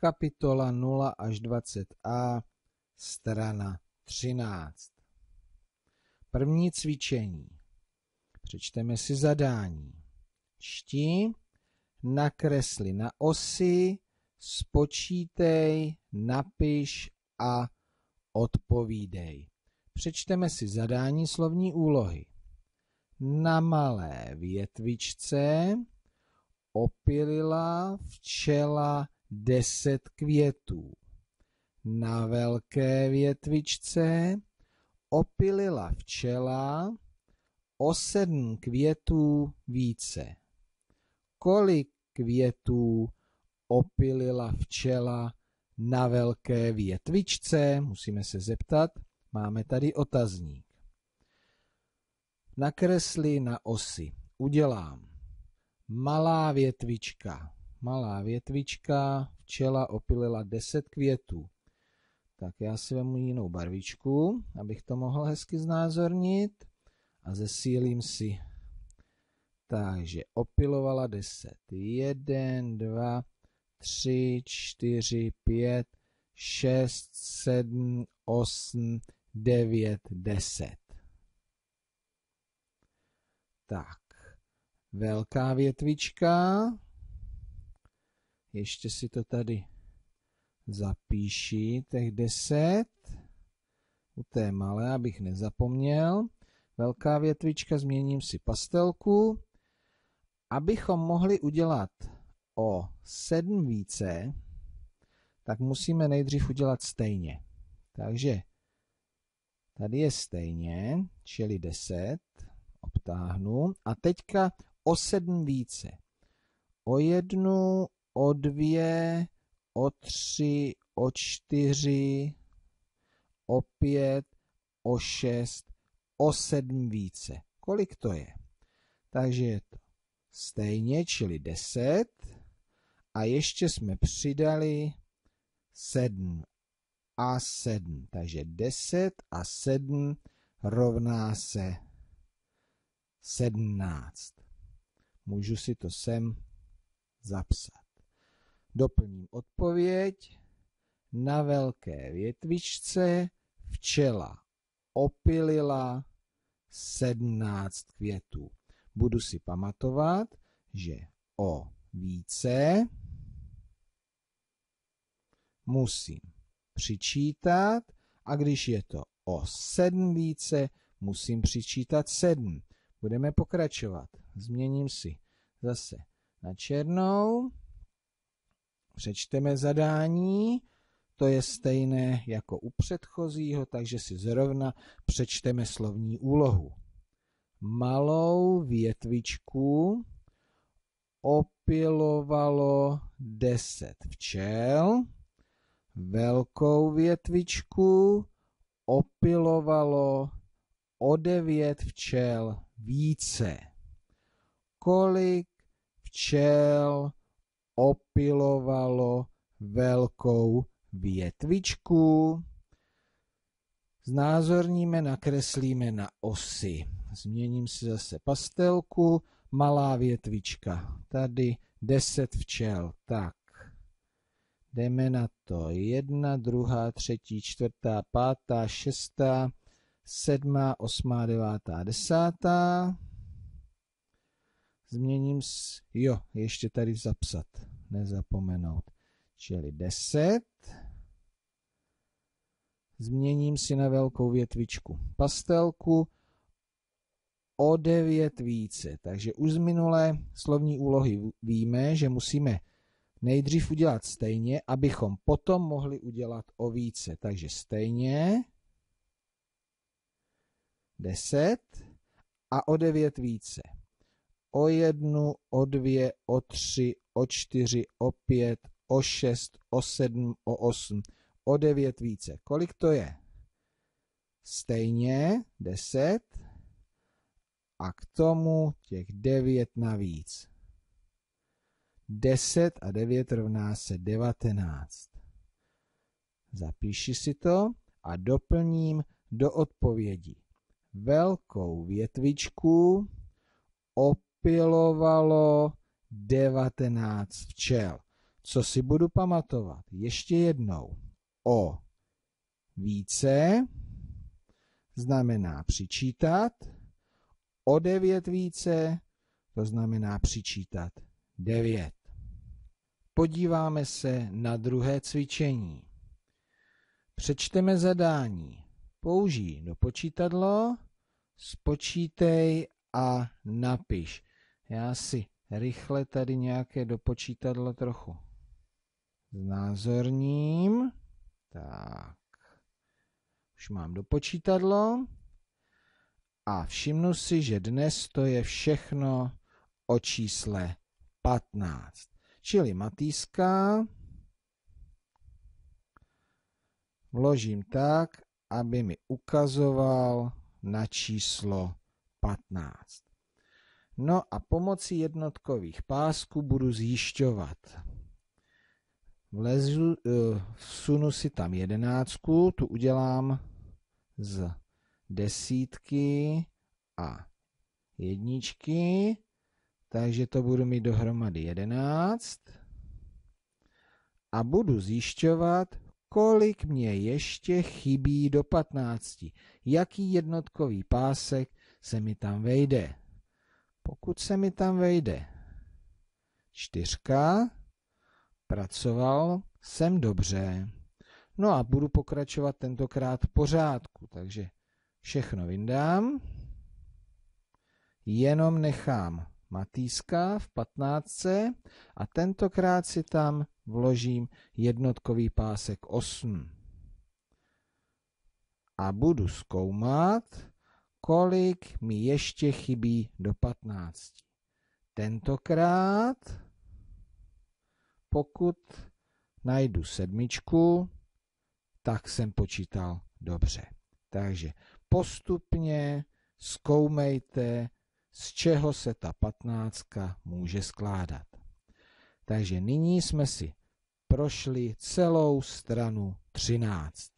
kapitola 0 až 20a, strana 13. První cvičení. Přečteme si zadání. Čti, nakresli na osy, spočítej, napiš a odpovídej. Přečteme si zadání slovní úlohy. Na malé větvičce opilila včela deset květů. Na velké větvičce opilila včela o sedm květů více. Kolik květů opilila včela na velké větvičce? Musíme se zeptat. Máme tady otazník. Nakresli na osy. Udělám. Malá větvička Malá větvička, včela opilila 10 květů. Tak já si vemu jinou barvičku, abych to mohl hezky znázornit a zesílím si. Takže opilovala 10. 1, 2, 3, 4, 5, 6, 7, 8, 9, 10. Tak, velká větvička, ještě si to tady zapíši, těch 10 u té malé, abych nezapomněl. Velká větvička, změním si pastelku. Abychom mohli udělat o 7 více, tak musíme nejdřív udělat stejně. Takže tady je stejně, čili 10, obtáhnu. A teďka o 7 více. O jednu, o dvě, o tři, o čtyři, o pět, o šest, o sedm více. Kolik to je? Takže je to stejně, čili deset. A ještě jsme přidali sedm a sedm. Takže deset a sedm rovná se sedmnáct. Můžu si to sem zapsat. Doplním odpověď. Na velké větvičce včela opilila 17 květů. Budu si pamatovat, že o více musím přičítat a když je to o 7 více, musím přičítat 7. Budeme pokračovat. Změním si zase na černou přečteme zadání, to je stejné jako u předchozího, takže si zrovna přečteme slovní úlohu. Malou větvičku opilovalo deset včel, velkou větvičku opilovalo o devět včel více. Kolik včel opilovalo velkou větvičku. Znázorníme, nakreslíme na osy. Změním si zase pastelku. Malá větvička. Tady 10 včel. Tak. Jdeme na to. Jedna, druhá, třetí, čtvrtá, pátá, šestá, sedmá, osmá, devátá, desátá změním, s, jo, ještě tady zapsat, nezapomenout. Čili 10. Změním si na velkou větvičku pastelku o 9 více. Takže už z minulé slovní úlohy víme, že musíme nejdřív udělat stejně, abychom potom mohli udělat o více. Takže stejně 10 a o 9 více o jednu, o dvě, o tři, o čtyři, o pět, o šest, o sedm, o osm, o devět více. Kolik to je? Stejně deset a k tomu těch devět navíc. Deset a devět rovná se devatenáct. Zapíši si to a doplním do odpovědi velkou větvičku o vypilovalo 19 včel. Co si budu pamatovat? Ještě jednou. O více znamená přičítat, o 9 více to znamená přičítat 9. Podíváme se na druhé cvičení. Přečteme zadání. Použij do počítadlo, spočítej a napiš. Já si rychle tady nějaké dopočítadlo trochu znázorním. Tak, už mám dopočítadlo. A všimnu si, že dnes to je všechno o čísle 15. Čili matýska vložím tak, aby mi ukazoval na číslo 15. No a pomocí jednotkových pásků budu zjišťovat. Vlezu, vsunu eh, si tam jedenáctku, tu udělám z desítky a jedničky, takže to budu mít dohromady jedenáct. A budu zjišťovat, kolik mě ještě chybí do patnácti, jaký jednotkový pásek se mi tam vejde. Pokud se mi tam vejde čtyřka, pracoval jsem dobře. No a budu pokračovat tentokrát v pořádku, takže všechno vyndám. Jenom nechám Matýska v patnáctce a tentokrát si tam vložím jednotkový pásek 8. A budu zkoumat, kolik mi ještě chybí do 15. Tentokrát, pokud najdu sedmičku, tak jsem počítal dobře. Takže postupně zkoumejte, z čeho se ta patnáctka může skládat. Takže nyní jsme si prošli celou stranu 13.